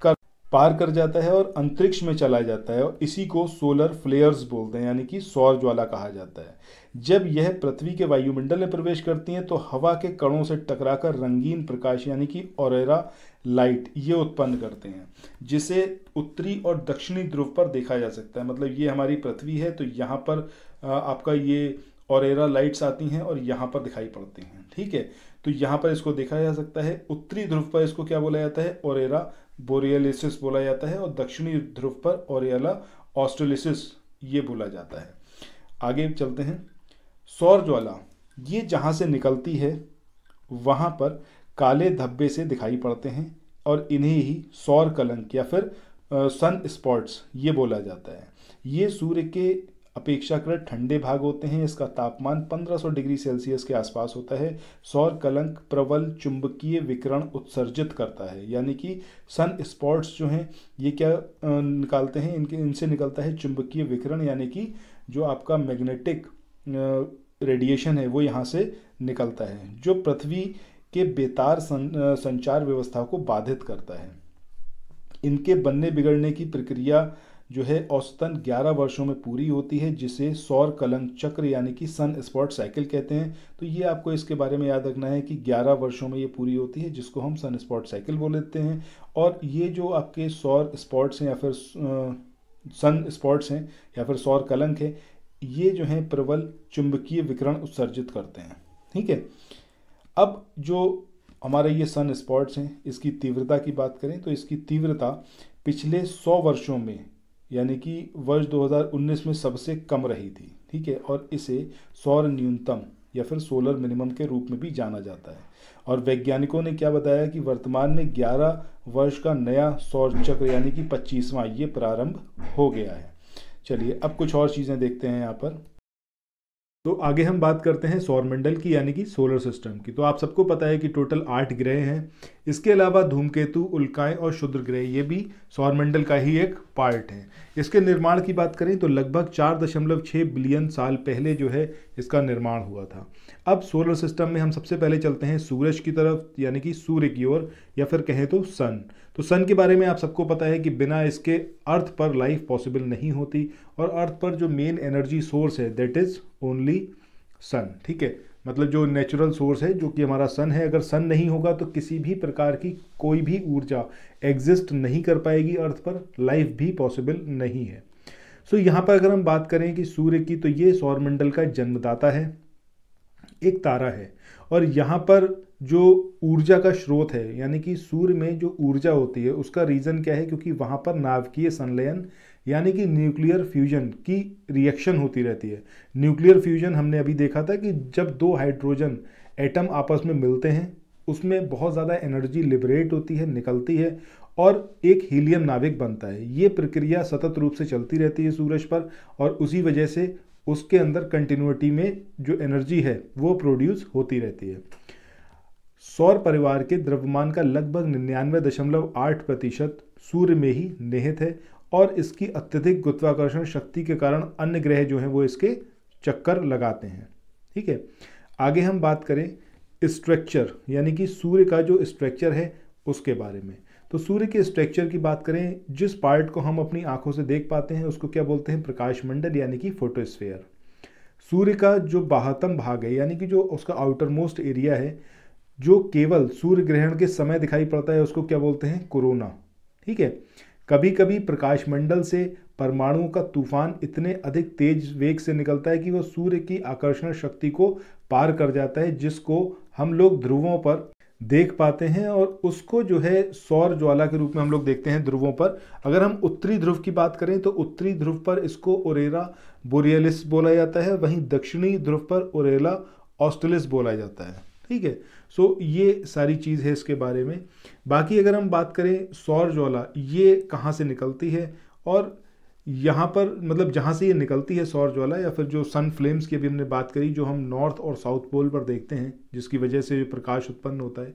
Speaker 1: कर पार कर जाता है और अंतरिक्ष में चला जाता है और इसी को सोलर फ्लेयर्स बोलते हैं यानी कि सौर ज्वाला कहा जाता है जब यह पृथ्वी के वायुमंडल में प्रवेश करती हैं तो हवा के कणों से टकराकर रंगीन प्रकाश यानी कि ओरेरा लाइट ये उत्पन्न करते हैं जिसे उत्तरी और दक्षिणी ध्रुव पर देखा जा सकता है मतलब ये हमारी पृथ्वी है तो यहाँ पर आपका ये और लाइट्स आती हैं और यहाँ पर दिखाई पड़ती हैं ठीक है तो यहाँ पर इसको देखा जा सकता है उत्तरी ध्रुव पर इसको क्या बोला जाता है ओरेरा बोरियलिसिस बोला जाता है और दक्षिणी ध्रुव पर ओरेला ऑस्ट्रोलिसिस ये बोला जाता है आगे चलते हैं सौर ज्वाला ये जहाँ से निकलती है वहाँ पर काले धब्बे से दिखाई पड़ते हैं और इन्हें ही सौर कलंक या फिर सन स्पॉट्स ये बोला जाता है ये सूर्य के अपेक्षाकृत ठंडे भाग होते हैं इसका तापमान 1500 डिग्री सेल्सियस के आसपास होता है सौर कलंक प्रबल चुंबकीय विकिरण उत्सर्जित करता है यानी कि सन स्पॉट्स जो हैं ये क्या निकालते हैं इनके इनसे निकलता है चुंबकीय विकरण यानी कि जो आपका मैग्नेटिक रेडिएशन है वो यहाँ से निकलता है जो पृथ्वी के बेतार सं, संचार व्यवस्था को बाधित करता है इनके बनने बिगड़ने की प्रक्रिया जो है औसतन 11 वर्षों में पूरी होती है जिसे सौर कलंक चक्र यानी कि सन स्पॉट साइकिल कहते हैं तो ये आपको इसके बारे में याद रखना है कि 11 वर्षों में ये पूरी होती है जिसको हम सन स्पॉट साइकिल बोल लेते हैं और ये जो आपके सौर स्पॉट्स हैं या फिर सन स्पॉट्स हैं या फिर सौर कलंक है ये जो हैं प्रबल चुंबकीय विकरण उत्सर्जित करते हैं ठीक है अब जो हमारे ये सन स्पॉट्स हैं इसकी तीव्रता की बात करें तो इसकी तीव्रता पिछले सौ वर्षों में यानी कि वर्ष 2019 में सबसे कम रही थी ठीक है और इसे सौर न्यूनतम या फिर सोलर मिनिमम के रूप में भी जाना जाता है और वैज्ञानिकों ने क्या बताया कि वर्तमान में 11 वर्ष का नया सौर चक्र यानी कि 25वां ये प्रारंभ हो गया है चलिए अब कुछ और चीज़ें देखते हैं यहाँ पर तो आगे हम बात करते हैं सौरमंडल की यानी कि सोलर सिस्टम की तो आप सबको पता है कि टोटल आठ ग्रह हैं इसके अलावा धूमकेतु उल्काएं और शुद्र ग्रह ये भी सौरमंडल का ही एक पार्ट हैं इसके निर्माण की बात करें तो लगभग चार दशमलव छः बिलियन साल पहले जो है इसका निर्माण हुआ था अब सोलर सिस्टम में हम सबसे पहले चलते हैं सूरज की तरफ यानी कि सूर्य की ओर या फिर कहें तो सन तो सन के बारे में आप सबको पता है कि बिना इसके अर्थ पर लाइफ पॉसिबल नहीं होती और अर्थ पर जो मेन एनर्जी सोर्स है दैट इज़ ओनली सन ठीक है मतलब जो नेचुरल सोर्स है जो कि हमारा सन है अगर सन नहीं होगा तो किसी भी प्रकार की कोई भी ऊर्जा एग्जिस्ट नहीं कर पाएगी अर्थ पर लाइफ भी पॉसिबल नहीं है सो so, यहाँ पर अगर हम बात करें कि सूर्य की तो ये सौरमंडल का जन्मदाता है एक तारा है और यहाँ पर जो ऊर्जा का स्रोत है यानी कि सूर्य में जो ऊर्जा होती है उसका रीज़न क्या है क्योंकि वहाँ पर नाभिकीय संलयन यानी कि न्यूक्लियर फ्यूजन की रिएक्शन होती रहती है न्यूक्लियर फ्यूजन हमने अभी देखा था कि जब दो हाइड्रोजन एटम आपस में मिलते हैं उसमें बहुत ज़्यादा एनर्जी लिबरेट होती है निकलती है और एक हीलियम नाभिक बनता है ये प्रक्रिया सतत रूप से चलती रहती है सूरज पर और उसी वजह से उसके अंदर कंटिन्यूटी में जो एनर्जी है वो प्रोड्यूस होती रहती है सौर परिवार के द्रव्यमान का लगभग निन्यानवे दशमलव आठ प्रतिशत सूर्य में ही निहित है और इसकी अत्यधिक गुरुत्वाकर्षण शक्ति के कारण अन्य ग्रह जो हैं वो इसके चक्कर लगाते हैं ठीक है आगे हम बात करें स्ट्रक्चर यानी कि सूर्य का जो स्ट्रक्चर है उसके बारे में तो सूर्य के स्ट्रक्चर की बात करें जिस पार्ट को हम अपनी आंखों से देख पाते हैं उसको क्या बोलते हैं प्रकाश मंडल यानी कि फोटोस्फेयर सूर्य का जो बाहतम भाग है यानी कि जो उसका आउटर मोस्ट एरिया है जो केवल सूर्य ग्रहण के समय दिखाई पड़ता है उसको क्या बोलते हैं कोरोना ठीक है कभी कभी प्रकाश मंडल से परमाणुओं का तूफान इतने अधिक तेज वेग से निकलता है कि वह सूर्य की आकर्षण शक्ति को पार कर जाता है जिसको हम लोग ध्रुवों पर देख पाते हैं और उसको जो है सौर ज्वाला के रूप में हम लोग देखते हैं ध्रुवों पर अगर हम उत्तरी ध्रुव की बात करें तो उत्तरी ध्रुव पर इसको ओरेरा बोरियलिस बोला जाता है वहीं दक्षिणी ध्रुव पर ओरेला ऑस्टलिस बोला जाता है ठीक है सो ये सारी चीज़ है इसके बारे में बाकी अगर हम बात करें सौर ज्वाला ये कहाँ से निकलती है और यहाँ पर मतलब जहाँ से ये निकलती है सौर ज्वाला या फिर जो सन फ्लेम्स की अभी हमने बात करी जो हम नॉर्थ और साउथ पोल पर देखते हैं जिसकी वजह से प्रकाश उत्पन्न होता है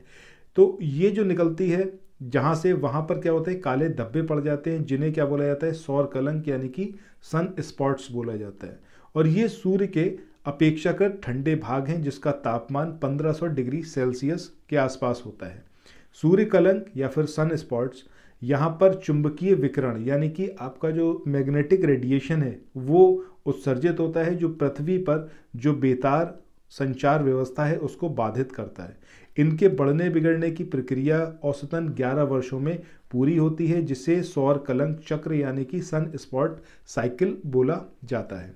Speaker 1: तो ये जो निकलती है जहाँ से वहाँ पर क्या होता है काले धब्बे पड़ जाते हैं जिन्हें क्या बोला जाता है सौर कलंक यानी कि सन स्पॉट्स बोला जाता है और ये सूर्य के अपेक्षाकृत ठंडे भाग हैं जिसका तापमान 1500 डिग्री सेल्सियस के आसपास होता है सूर्य कलंक या फिर सन स्पॉट्स यहाँ पर चुंबकीय विकरण यानी कि आपका जो मैग्नेटिक रेडिएशन है वो उत्सर्जित होता है जो पृथ्वी पर जो बेतार संचार व्यवस्था है उसको बाधित करता है इनके बढ़ने बिगड़ने की प्रक्रिया औसतन 11 वर्षों में पूरी होती है जिसे सौर कलंक चक्र यानी कि सन स्पॉट साइकिल बोला जाता है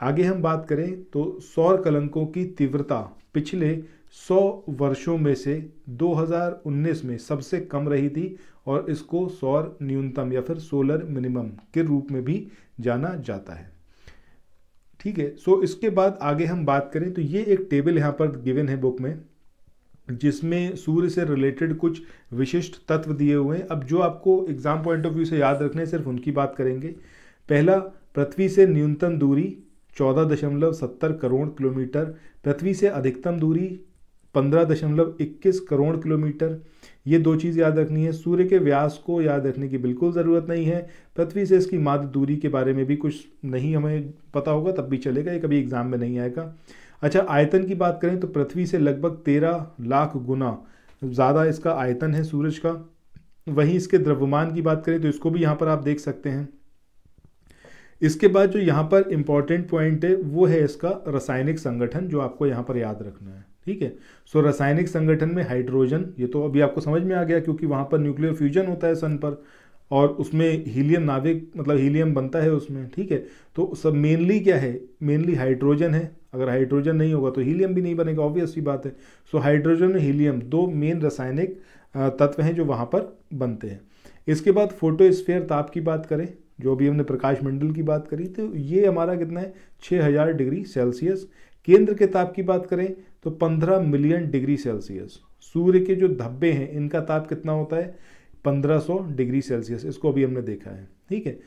Speaker 1: आगे हम बात करें तो सौर कलंकों की तीव्रता पिछले 100 वर्षों में से 2019 में सबसे कम रही थी और इसको सौर न्यूनतम या फिर सोलर मिनिमम के रूप में भी जाना जाता है ठीक है सो इसके बाद आगे हम बात करें तो ये एक टेबल यहाँ पर गिवन है बुक में जिसमें सूर्य से रिलेटेड कुछ विशिष्ट तत्व दिए हुए हैं अब जो आपको एग्जाम पॉइंट ऑफ व्यू से याद रखने सिर्फ उनकी बात करेंगे पहला पृथ्वी से न्यूनतम दूरी चौदह दशमलव सत्तर करोड़ किलोमीटर पृथ्वी से अधिकतम दूरी पंद्रह दशमलव इक्कीस करोड़ किलोमीटर ये दो चीज़ याद रखनी है सूर्य के व्यास को याद रखने की बिल्कुल ज़रूरत नहीं है पृथ्वी से इसकी माध्य दूरी के बारे में भी कुछ नहीं हमें पता होगा तब भी चलेगा ये कभी एग्ज़ाम में नहीं आएगा अच्छा आयतन की बात करें तो पृथ्वी से लगभग तेरह लाख गुना ज़्यादा इसका आयतन है सूरज का वहीं इसके द्रव्यमान की बात करें तो इसको भी यहाँ पर आप देख सकते हैं इसके बाद जो यहाँ पर इम्पॉर्टेंट पॉइंट है वो है इसका रासायनिक संगठन जो आपको यहाँ पर याद रखना है ठीक है सो रासायनिक संगठन में हाइड्रोजन ये तो अभी आपको समझ में आ गया क्योंकि वहाँ पर न्यूक्लियर फ्यूजन होता है सन पर और उसमें हीलियम नाभिक मतलब हीलियम बनता है उसमें ठीक है तो सब मेनली क्या है मेनली हाइड्रोजन है अगर हाइड्रोजन नहीं होगा तो हीलियम भी नहीं बनेगा ऑब्वियस ही बात है सो so, हाइड्रोजन और हीलियम दो मेन रासायनिक तत्व हैं जो वहाँ पर बनते हैं इसके बाद फोटोस्फेयर ताप तो की बात करें जो अभी हमने प्रकाश मंडल की बात करी तो ये हमारा कितना है छः हज़ार डिग्री सेल्सियस केंद्र के ताप की बात करें तो पंद्रह मिलियन डिग्री सेल्सियस सूर्य के जो धब्बे हैं इनका ताप कितना होता है पंद्रह सौ डिग्री सेल्सियस इसको अभी हमने देखा है ठीक है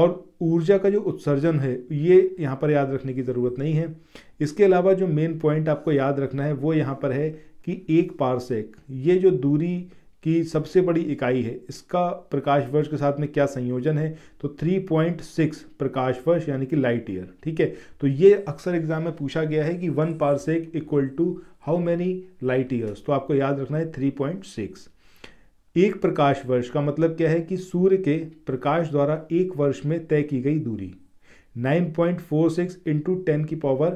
Speaker 1: और ऊर्जा का जो उत्सर्जन है ये यहाँ पर याद रखने की ज़रूरत नहीं है इसके अलावा जो मेन पॉइंट आपको याद रखना है वो यहाँ पर है कि एक पारसेक ये जो दूरी की सबसे बड़ी इकाई है इसका प्रकाश वर्ष के साथ में क्या संयोजन है तो 3.6 प्रकाश वर्ष यानी कि लाइट ईयर ठीक है तो ये अक्सर एग्जाम में पूछा गया है कि one parsec equal to how many light years तो आपको याद रखना है 3.6 एक प्रकाश वर्ष का मतलब क्या है कि सूर्य के प्रकाश द्वारा एक वर्ष में तय की गई दूरी 9.46 point four six into ten की पावर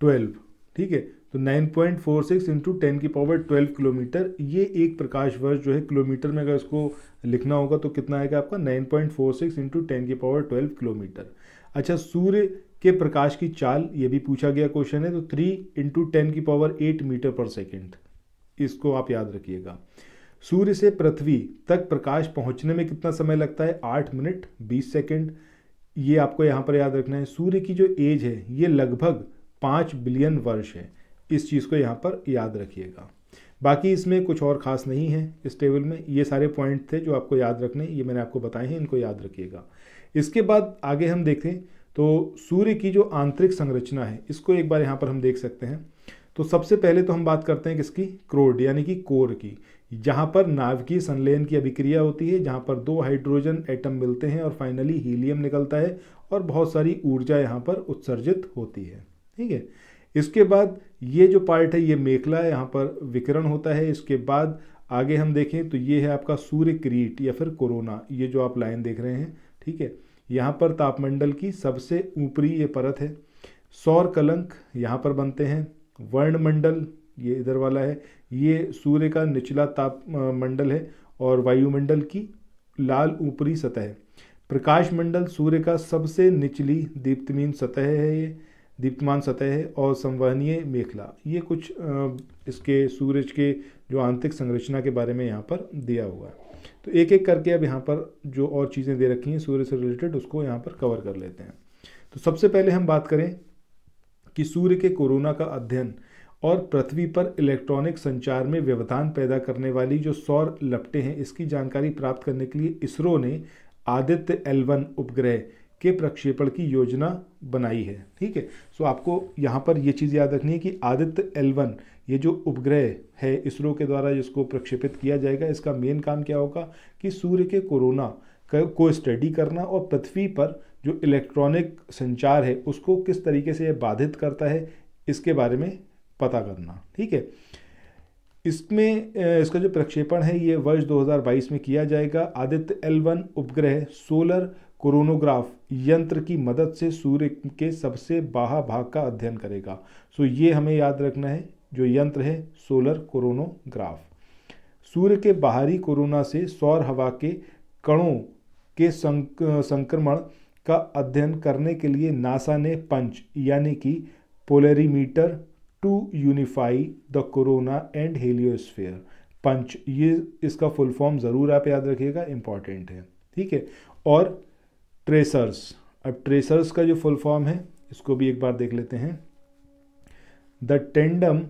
Speaker 1: ट्वेल्व uh, ठीक है तो 9.46 point four six into ten की पावर ट्वेल्व किलोमीटर ये एक प्रकाश वर्ष जो है किलोमीटर में अगर इसको लिखना होगा तो कितना आएगा आपका 9.46 point four six into ten की पावर ट्वेल्व किलोमीटर अच्छा सूर्य के प्रकाश की चाल ये भी पूछा गया क्वेश्चन है तो थ्री इंटू टेन की power eight metre per second इसको आप याद रखिएगा सूर्य से पृथ्वी तक प्रकाश पहुंचने में कितना समय लगता है आठ मिनट बीस सेकेंड ये आपको यहाँ पर याद रखना है सूर्य की जो एज है ये लगभग पाँच बिलियन वर्ष है इस चीज़ को यहाँ पर याद रखिएगा बाकी इसमें कुछ और ख़ास नहीं है इस टेबल में ये सारे पॉइंट थे जो आपको याद रखने ये मैंने आपको बताए हैं इनको याद रखिएगा इसके बाद आगे हम देखें तो सूर्य की जो आंतरिक संरचना है इसको एक बार यहाँ पर हम देख सकते हैं तो सबसे पहले तो हम बात करते हैं किसकी क्रोड यानी कि कोर की जहाँ पर नाभिकीय संलयन की अभिक्रिया होती है जहाँ पर दो हाइड्रोजन एटम मिलते हैं और फाइनली हीलियम निकलता है और बहुत सारी ऊर्जा यहाँ पर उत्सर्जित होती है ठीक है इसके बाद ये जो पार्ट है ये मेखला है यहाँ पर विकिरण होता है इसके बाद आगे हम देखें तो ये है आपका सूर्य क्रीट या फिर कोरोना ये जो आप लाइन देख रहे हैं ठीक है यहाँ पर तापमंडल की सबसे ऊपरी ये परत है सौर कलंक यहाँ पर बनते हैं वर्णमंडल ये इधर वाला है ये सूर्य का निचला ताप मंडल है और वायुमंडल की लाल ऊपरी सतह प्रकाश मंडल सूर्य का सबसे निचली दीप्तमीन सतह है ये दीप्तमान सतह और संवहनीय मेखला ये कुछ इसके सूरज के जो आंतरिक संरचना के बारे में यहाँ पर दिया हुआ है तो एक एक करके अब यहाँ पर जो और चीज़ें दे रखी हैं सूर्य से रिलेटेड उसको यहाँ पर कवर कर लेते हैं तो सबसे पहले हम बात करें कि सूर्य के कोरोना का अध्ययन और पृथ्वी पर इलेक्ट्रॉनिक संचार में व्यवधान पैदा करने वाली जो सौर लपटे हैं इसकी जानकारी प्राप्त करने के लिए इसरो ने आदित्य एल उपग्रह के प्रक्षेपण की योजना बनाई है ठीक है सो आपको यहाँ पर ये चीज़ याद रखनी है कि आदित्य एलवन ये जो उपग्रह है इसरो के द्वारा जिसको प्रक्षेपित किया जाएगा इसका मेन काम क्या होगा कि सूर्य के कोरोना को स्टडी करना और पृथ्वी पर जो इलेक्ट्रॉनिक संचार है उसको किस तरीके से यह बाधित करता है इसके बारे में पता करना ठीक है इसमें इसका जो प्रक्षेपण है ये वर्ष 2022 में किया जाएगा आदित्य एल वन उपग्रह सोलर कोरोनोग्राफ यंत्र की मदद से सूर्य के सबसे बाहर भाग का अध्ययन करेगा सो ये हमें याद रखना है जो यंत्र है सोलर कोरोनोग्राफ सूर्य के बाहरी कोरोना से सौर हवा के कणों के संक, संक्रमण का अध्ययन करने के लिए नासा ने पंच यानी कि polarimeter to unify the corona and heliosphere PUNCH ये इसका फुल फॉर्म ज़रूर आप याद रखिएगा इम्पॉर्टेंट है ठीक है और ट्रेसर्स अब ट्रेसर्स का जो फुल फॉर्म है इसको भी एक बार देख लेते हैं द टेंडम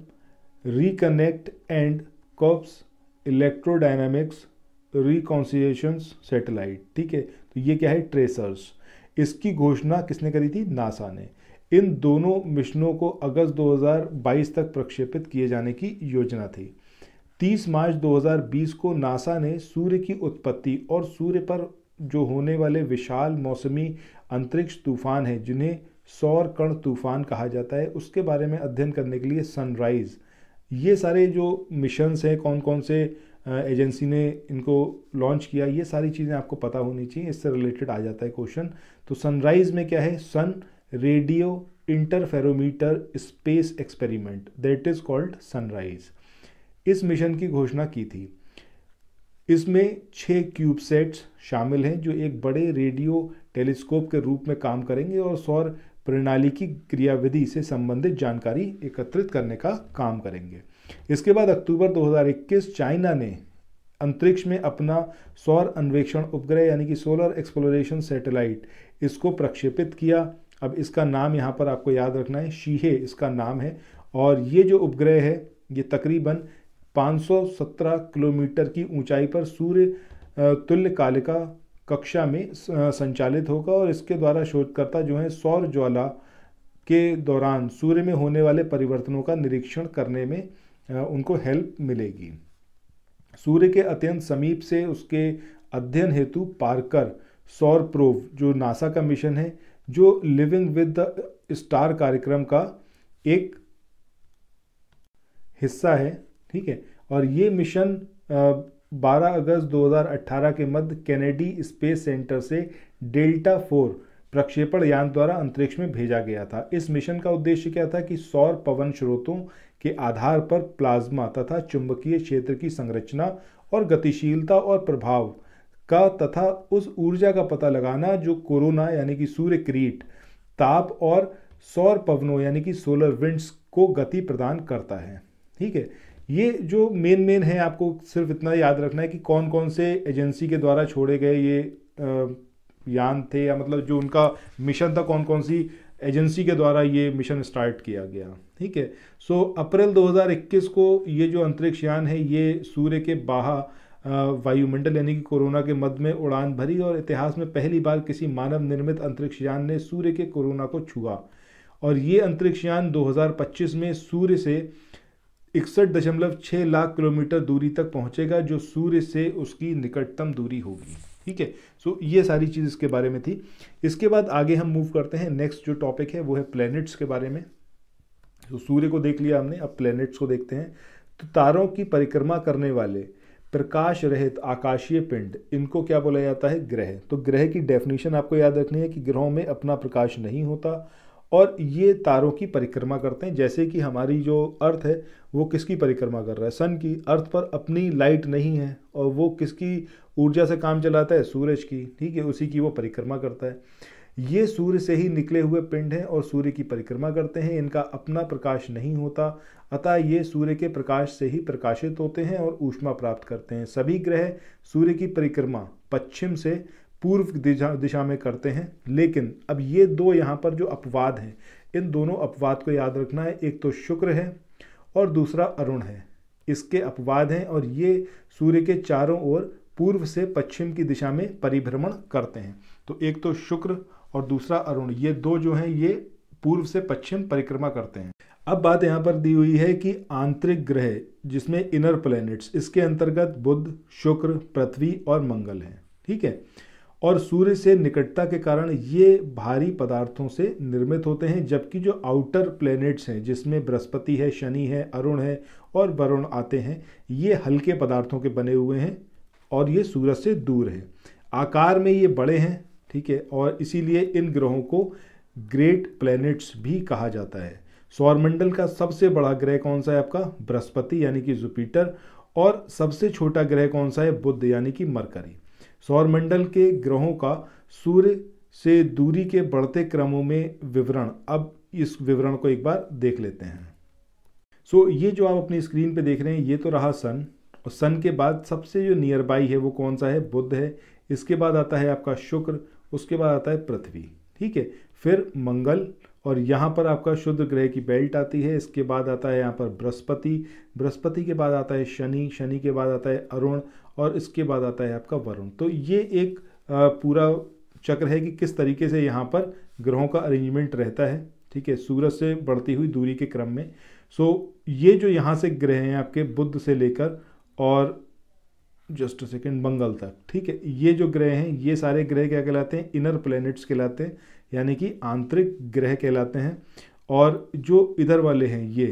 Speaker 1: रिकनेक्ट एंड कॉप्स इलेक्ट्रोडाइनमिक्स रिकॉन्सिएशन सेटेलाइट ठीक है तो ये क्या है ट्रेसर्स इसकी घोषणा किसने करी थी नासा ने इन दोनों मिशनों को अगस्त 2022 तक प्रक्षेपित किए जाने की योजना थी 30 मार्च 2020 को नासा ने सूर्य की उत्पत्ति और सूर्य पर जो होने वाले विशाल मौसमी अंतरिक्ष तूफान हैं जिन्हें सौर कण तूफान कहा जाता है उसके बारे में अध्ययन करने के लिए सनराइज़ ये सारे जो मिशंस हैं कौन कौन से एजेंसी ने इनको लॉन्च किया ये सारी चीज़ें आपको पता होनी चाहिए इससे रिलेटेड आ जाता है क्वेश्चन तो सनराइज़ में क्या है sun radio interferometer space experiment that is called sunrise इस मिशन की घोषणा की थी इसमें छः क्यूब सेट्स शामिल हैं जो एक बड़े रेडियो टेलीस्कोप के रूप में काम करेंगे और सौर प्रणाली की क्रियाविधि से संबंधित जानकारी एकत्रित करने का काम करेंगे इसके बाद अक्टूबर 2021 चाइना ने अंतरिक्ष में अपना सौर अन्वेषण उपग्रह यानी कि सोलर एक्सप्लोरेशन सैटेलाइट इसको प्रक्षेपित किया अब इसका नाम यहाँ पर आपको याद रखना है शीहे इसका नाम है और ये जो उपग्रह है ये तकरीबन 517 किलोमीटर की ऊंचाई पर सूर्य तुल्य कालिका कक्षा में संचालित होगा और इसके द्वारा शोधकर्ता जो है सौर ज्वाला के दौरान सूर्य में होने वाले परिवर्तनों का निरीक्षण करने में उनको हेल्प मिलेगी सूर्य के अत्यंत समीप से उसके अध्ययन हेतु पार्कर सौर प्रोव जो नासा का मिशन है जो लिविंग विद द स्टार कार्यक्रम का एक हिस्सा है ठीक है और ये मिशन 12 अगस्त 2018 के मध्य कैनेडी स्पेस सेंटर से डेल्टा फोर प्रक्षेपण यान द्वारा अंतरिक्ष में भेजा गया था इस मिशन का उद्देश्य क्या था कि सौर पवन स्रोतों के आधार पर प्लाज्मा तथा चुंबकीय क्षेत्र की संरचना और गतिशीलता और प्रभाव का तथा उस ऊर्जा का पता लगाना जो कोरोना यानी कि सूर्य क्रीट ताप और सौर पवनों यानी कि सोलर विंड्स को गति प्रदान करता है ठीक है ये जो मेन मेन है आपको सिर्फ इतना याद रखना है कि कौन कौन से एजेंसी के द्वारा छोड़े गए ये यान थे या मतलब जो उनका मिशन था कौन कौन सी एजेंसी के द्वारा ये मिशन स्टार्ट किया गया ठीक है सो अप्रैल 2021 को ये जो अंतरिक्ष यान है ये सूर्य के बाहा वायुमंडल यानी कि कोरोना के मध्य में उड़ान भरी और इतिहास में पहली बार किसी मानव निर्मित अंतरिक्ष यान ने सूर्य के कोरोना को छुआ और ये अंतरिक्ष यान 2025 में सूर्य से इकसठ दशमलव छः लाख किलोमीटर दूरी तक पहुंचेगा जो सूर्य से उसकी निकटतम दूरी होगी ठीक है सो ये सारी चीज़ इसके बारे में थी इसके बाद आगे हम मूव करते हैं नेक्स्ट जो टॉपिक है वो है प्लैनेट्स के बारे में तो सूर्य को देख लिया हमने अब प्लैनेट्स को देखते हैं तो तारों की परिक्रमा करने वाले प्रकाश रहित आकाशीय पिंड इनको क्या बोला जाता है ग्रह तो ग्रह की डेफिनेशन आपको याद रखनी है कि ग्रहों में अपना प्रकाश नहीं होता और ये तारों की परिक्रमा करते हैं जैसे कि हमारी जो अर्थ है वो किसकी परिक्रमा कर रहा है सन की अर्थ पर अपनी लाइट नहीं है और वो किसकी ऊर्जा से काम चलाता है सूरज की ठीक है उसी की वो परिक्रमा करता है ये सूर्य से ही निकले हुए पिंड हैं और सूर्य की परिक्रमा करते हैं इनका अपना प्रकाश नहीं होता अतः ये सूर्य के प्रकाश से ही प्रकाशित होते हैं और ऊष्मा प्राप्त करते हैं सभी ग्रह सूर्य की परिक्रमा पश्चिम से पूर्व दिशा दिशा में करते हैं लेकिन अब ये दो यहाँ पर जो अपवाद हैं इन दोनों अपवाद को याद रखना है एक तो शुक्र है और दूसरा अरुण है इसके अपवाद हैं और ये सूर्य के चारों ओर पूर्व से पश्चिम की दिशा में परिभ्रमण करते हैं तो एक तो शुक्र और दूसरा अरुण ये दो जो हैं ये पूर्व से पश्चिम परिक्रमा करते हैं अब बात यहाँ पर दी हुई है कि आंतरिक ग्रह जिसमें इनर प्लैनेट्स इसके अंतर्गत बुद्ध शुक्र पृथ्वी और मंगल हैं ठीक है और सूर्य से निकटता के कारण ये भारी पदार्थों से निर्मित होते हैं जबकि जो आउटर प्लैनेट्स हैं जिसमें बृहस्पति है शनि है अरुण है और वरुण आते हैं ये हल्के पदार्थों के बने हुए हैं और ये सूरज से दूर हैं आकार में ये बड़े हैं ठीक है और इसीलिए इन ग्रहों को ग्रेट प्लैनेट्स भी कहा जाता है सौरमंडल का सबसे बड़ा ग्रह कौन सा है आपका बृहस्पति यानी कि जुपिटर और सबसे छोटा ग्रह कौन सा है बुद्ध यानी कि मरकरी सौरमंडल के ग्रहों का सूर्य से दूरी के बढ़ते क्रमों में विवरण अब इस विवरण को एक बार देख लेते हैं सो so, ये जो आप अपनी स्क्रीन पे देख रहे हैं ये तो रहा सन और सन के बाद सबसे जो नियर बाई है वो कौन सा है बुद्ध है इसके बाद आता है आपका शुक्र उसके बाद आता है पृथ्वी ठीक है फिर मंगल और यहाँ पर आपका शुद्ध ग्रह की बेल्ट आती है इसके बाद आता है यहाँ पर बृहस्पति बृहस्पति के बाद आता है शनि शनि के बाद आता है अरुण और इसके बाद आता है आपका वरुण तो ये एक पूरा चक्र है कि किस तरीके से यहाँ पर ग्रहों का अरेंजमेंट रहता है ठीक है सूरज से बढ़ती हुई दूरी के क्रम में सो ये जो यहाँ से ग्रह हैं आपके बुद्ध से लेकर और जस्ट सेकेंड मंगल तक ठीक है ये जो ग्रह हैं ये सारे ग्रह क्या कहलाते हैं इनर प्लैनेट्स कहलाते हैं यानी कि आंतरिक ग्रह कहलाते हैं और जो इधर वाले हैं ये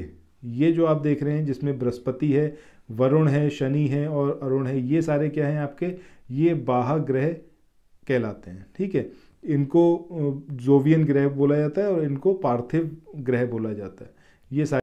Speaker 1: ये जो आप देख रहे हैं जिसमें बृहस्पति है वरुण है शनि है और अरुण है ये सारे क्या हैं आपके ये बाह ग्रह कहलाते हैं ठीक है इनको जोवियन ग्रह बोला जाता है और इनको पार्थिव ग्रह बोला जाता है ये सारे